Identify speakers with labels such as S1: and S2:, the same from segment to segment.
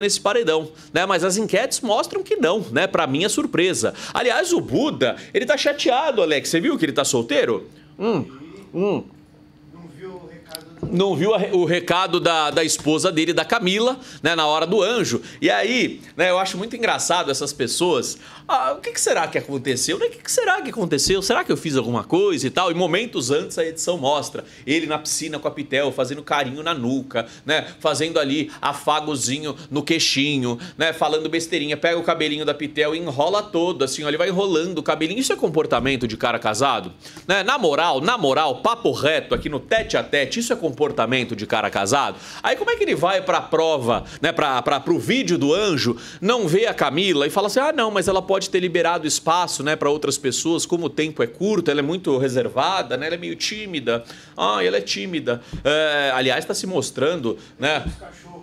S1: nesse paredão, né? Mas as enquetes mostram que não, né? Para minha é surpresa. Aliás, o Buda, ele tá chateado, Alex. Você viu que ele tá solteiro? Hum. Hum. Não viu não viu o recado da, da esposa dele, da Camila, né, na hora do anjo. E aí, né, eu acho muito engraçado essas pessoas. Ah, o que, que será que aconteceu? Né? O que, que será que aconteceu? Será que eu fiz alguma coisa e tal? E momentos antes a edição mostra ele na piscina com a Pitel, fazendo carinho na nuca, né, fazendo ali afagozinho no queixinho, né, falando besteirinha. Pega o cabelinho da Pitel e enrola todo, assim, ó, ele vai enrolando o cabelinho. Isso é comportamento de cara casado? Né? Na moral, na moral, papo reto aqui no tete a tete, isso é comportamento comportamento de cara casado. Aí como é que ele vai para a prova, né, para o vídeo do anjo, não vê a Camila e fala assim: ah, não, mas ela pode ter liberado espaço né, para outras pessoas, como o tempo é curto, ela é muito reservada, né, ela é meio tímida. Ah, ela é tímida. É, aliás, está se mostrando, né? Os cachorros.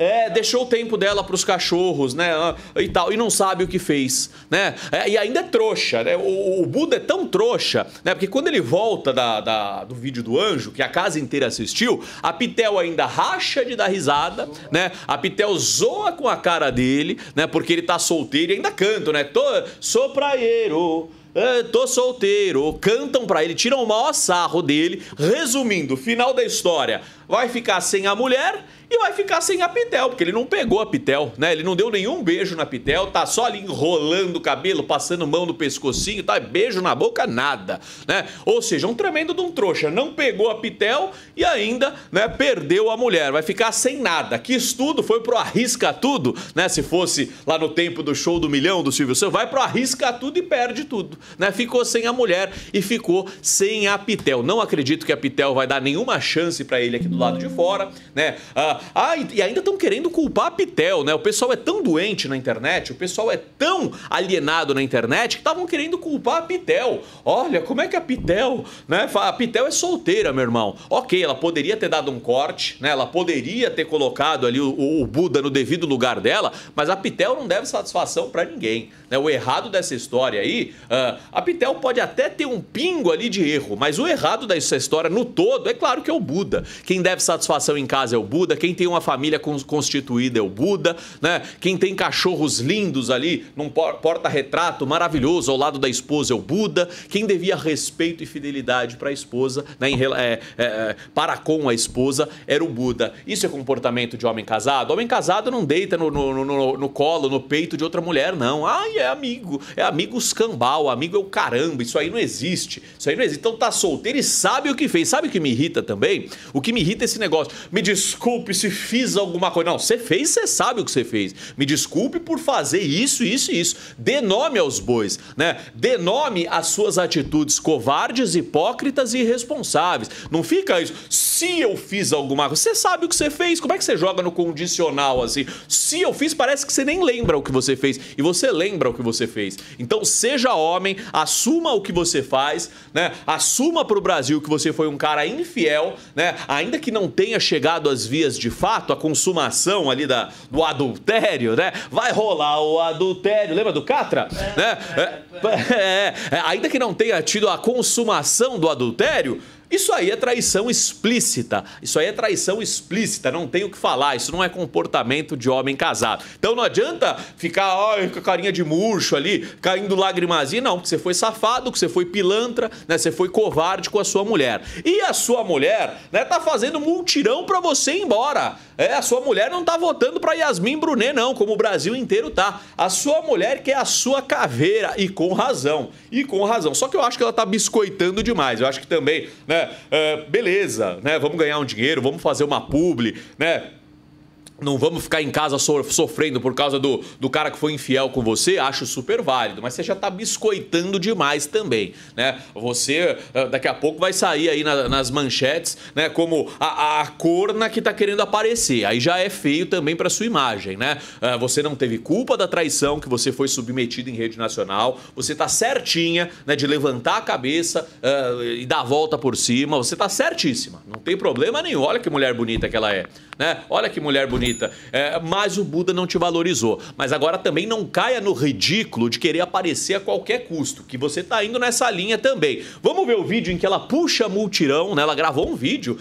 S1: É, deixou o tempo dela para os cachorros, né? Ah, e tal, e não sabe o que fez, né? É, e ainda é trouxa, né? O, o, Buda é tão trouxa, né? Porque quando ele volta da, da, do vídeo do anjo, que a casa inteira assistiu, a Pitel ainda racha de dar risada, né? A Pitel zoa com a cara dele, né? Porque ele tá solteiro e ainda canta, né? Tô, sou praieiro, é, tô solteiro. Cantam para ele, tiram o maior sarro dele. Resumindo, final da história vai ficar sem a mulher e vai ficar sem a Pitel, porque ele não pegou a Pitel, né? Ele não deu nenhum beijo na Pitel, tá só ali enrolando o cabelo, passando mão no pescocinho, tá? Beijo na boca, nada, né? Ou seja, um tremendo de um trouxa. Não pegou a Pitel e ainda, né, perdeu a mulher. Vai ficar sem nada. Que estudo foi pro arrisca tudo, né? Se fosse lá no tempo do show do milhão do Silvio Santos, vai pro arrisca tudo e perde tudo, né? Ficou sem a mulher e ficou sem a Pitel. Não acredito que a Pitel vai dar nenhuma chance para ele aqui no lado de fora, né? Ah, ah e ainda estão querendo culpar a Pitel, né? O pessoal é tão doente na internet, o pessoal é tão alienado na internet que estavam querendo culpar a Pitel. Olha, como é que a Pitel, né? A Pitel é solteira, meu irmão. Ok, ela poderia ter dado um corte, né? Ela poderia ter colocado ali o, o Buda no devido lugar dela, mas a Pitel não deve satisfação para ninguém. Né? O errado dessa história aí, uh, a Pitel pode até ter um pingo ali de erro, mas o errado dessa história no todo é claro que é o Buda. Quem deve deve satisfação em casa é o Buda, quem tem uma família constituída é o Buda, né? Quem tem cachorros lindos ali num porta-retrato maravilhoso ao lado da esposa é o Buda, quem devia respeito e fidelidade para a esposa, né? Em, é, é, é, para com a esposa era o Buda. Isso é comportamento de homem casado. Homem casado não deita no, no, no, no colo, no peito de outra mulher, não. Ai, é amigo, é amigo escambau, amigo é o caramba, isso aí não existe, isso aí não existe. Então tá solteiro e sabe o que fez. Sabe o que me irrita também? O que me irrita inventa esse negócio. Me desculpe se fiz alguma coisa. Não, você fez, você sabe o que você fez. Me desculpe por fazer isso, isso e isso. Dê nome aos bois, né? Dê nome às suas atitudes covardes, hipócritas e irresponsáveis. Não fica isso. Se eu fiz alguma coisa, você sabe o que você fez. Como é que você joga no condicional assim? Se eu fiz, parece que você nem lembra o que você fez e você lembra o que você fez. Então, seja homem, assuma o que você faz, né? Assuma para o Brasil que você foi um cara infiel, né? Ainda que não tenha chegado às vias de fato, a consumação ali da, do adultério, né? Vai rolar o adultério, lembra do Catra? É, né? É, é, é, é, é. ainda que não tenha tido a consumação do adultério, isso aí é traição explícita. Isso aí é traição explícita, não tem o que falar. Isso não é comportamento de homem casado. Então não adianta ficar com a carinha de murcho ali, caindo lagrimazinha. Não, porque você foi safado, que você foi pilantra, né? Você foi covarde com a sua mulher. E a sua mulher, né, tá fazendo multirão para você ir embora. É, a sua mulher não tá votando para Yasmin Brunet, não, como o Brasil inteiro tá. A sua mulher quer a sua caveira, e com razão. E com razão. Só que eu acho que ela tá biscoitando demais. Eu acho que também, né? Né? Ah, beleza, né? Vamos ganhar um dinheiro, vamos fazer uma publi, né? não vamos ficar em casa sofrendo por causa do, do cara que foi infiel com você, acho super válido, mas você já tá biscoitando demais também, né? Você ah, daqui a pouco vai sair aí na, nas manchetes, né? Como a, a corna que tá querendo aparecer. Aí já é feio também para sua imagem, né? Ah, você não teve culpa da traição que você foi submetido em rede nacional, você tá certinha, né? De levantar a cabeça uh, e dar a volta por cima, você tá certíssima, não tem problema nenhum. Olha que mulher bonita que ela é, né? Olha que mulher bonita Rita. É, mas o Buda não te valorizou. Mas agora também não caia no ridículo de querer aparecer a qualquer custo, que você está indo nessa linha também. Vamos ver o vídeo em que ela puxa multirão, né? Ela gravou um vídeo